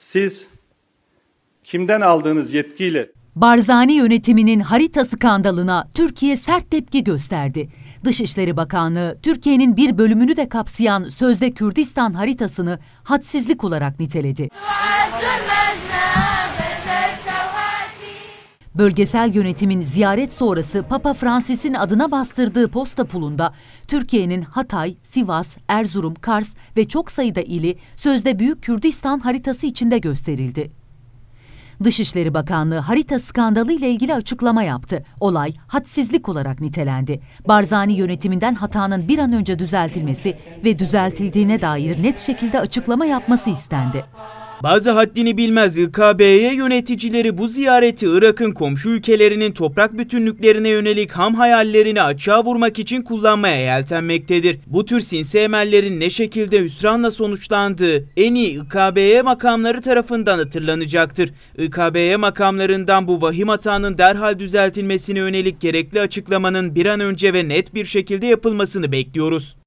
Siz kimden aldığınız yetkiyle Barzani yönetiminin harita skandalına Türkiye sert tepki gösterdi. Dışişleri Bakanlığı, Türkiye'nin bir bölümünü de kapsayan sözde Kürdistan haritasını hadsizlik olarak niteledi. Bölgesel yönetimin ziyaret sonrası Papa Francis'in adına bastırdığı posta pulunda Türkiye'nin Hatay, Sivas, Erzurum, Kars ve çok sayıda ili sözde Büyük Kürdistan haritası içinde gösterildi. Dışişleri Bakanlığı harita skandalı ile ilgili açıklama yaptı. Olay hadsizlik olarak nitelendi. Barzani yönetiminden hatanın bir an önce düzeltilmesi ve düzeltildiğine dair net şekilde açıklama yapması istendi. Bazı haddini bilmez İKB'ye yöneticileri bu ziyareti Irak'ın komşu ülkelerinin toprak bütünlüklerine yönelik ham hayallerini açığa vurmak için kullanmaya yeltenmektedir. Bu tür sinsi emellerin ne şekilde hüsranla sonuçlandığı en iyi İKB'ye makamları tarafından hatırlanacaktır. İKB'ye makamlarından bu vahim hatanın derhal düzeltilmesine yönelik gerekli açıklamanın bir an önce ve net bir şekilde yapılmasını bekliyoruz.